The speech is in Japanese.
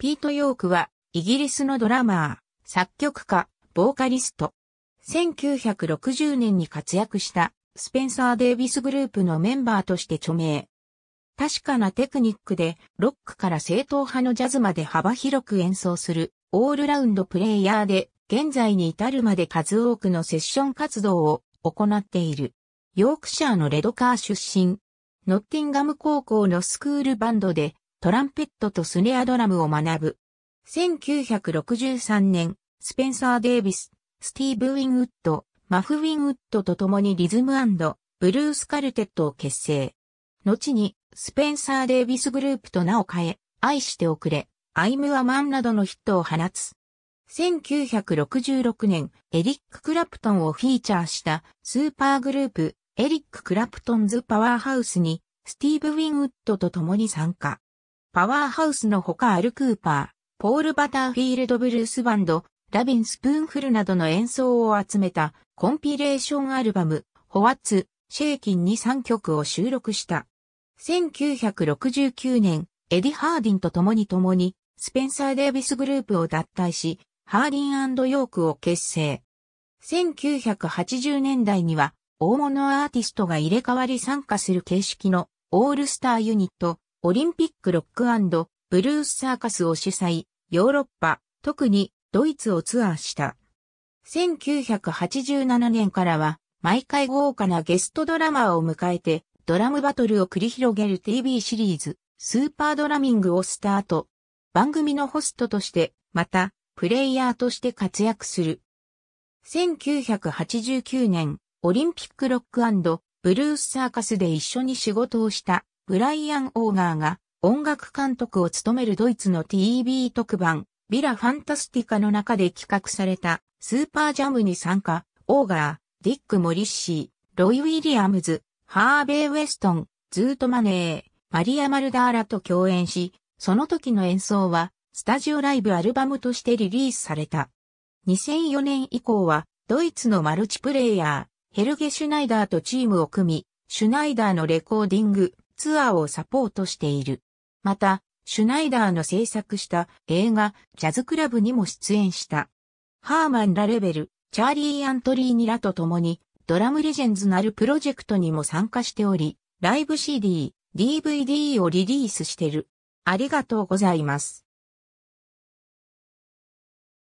ピート・ヨークは、イギリスのドラマー、作曲家、ボーカリスト。1960年に活躍した、スペンサー・デイビスグループのメンバーとして著名。確かなテクニックで、ロックから正統派のジャズまで幅広く演奏する、オールラウンドプレイヤーで、現在に至るまで数多くのセッション活動を行っている。ヨークシャーのレドカー出身。ノッティンガム高校のスクールバンドでトランペットとスネアドラムを学ぶ。1963年、スペンサー・デイビス、スティーブ・ウィンウッド、マフ・ウィンウッドと共にリズムブルースカルテットを結成。後に、スペンサー・デイビスグループと名を変え、愛しておくれ、アイム・ア・マンなどのヒットを放つ。1966年、エリック・クラプトンをフィーチャーしたスーパーグループ、エリック・クラプトンズ・パワーハウスに、スティーブ・ウィンウッドと共に参加。パワーハウスのほかアル・クーパー、ポール・バターフィールド・ブルースバンド、ラビン・スプーンフルなどの演奏を集めたコンピレーションアルバム、ホワッツ、シェイキンに3曲を収録した。1969年、エディ・ハーディンと共に共に、スペンサー・デービスグループを脱退し、ハーディンヨークを結成。1980年代には、大物アーティストが入れ替わり参加する形式のオールスターユニット、オリンピックロックブルースサーカスを主催、ヨーロッパ、特にドイツをツアーした。1987年からは、毎回豪華なゲストドラマーを迎えて、ドラムバトルを繰り広げる TV シリーズ、スーパードラミングをスタート。番組のホストとして、また、プレイヤーとして活躍する。1989年、オリンピックロックブルースサーカスで一緒に仕事をしたブライアン・オーガーが音楽監督を務めるドイツの TV 特番、ビラ・ファンタスティカの中で企画されたスーパージャムに参加、オーガー、ディック・モリッシー、ロイ・ウィリアムズ、ハーベイ・ウェストン、ズート・マネー、マリア・マルダーラと共演し、その時の演奏は、スタジオライブアルバムとしてリリースされた。2004年以降は、ドイツのマルチプレイヤー、ヘルゲ・シュナイダーとチームを組み、シュナイダーのレコーディング、ツアーをサポートしている。また、シュナイダーの制作した映画ジャズクラブにも出演した。ハーマン・ラレベル、チャーリー・アントリーニらと共にドラムレジェンズなるプロジェクトにも参加しており、ライブ CD、DVD をリリースしてる。ありがとうございます。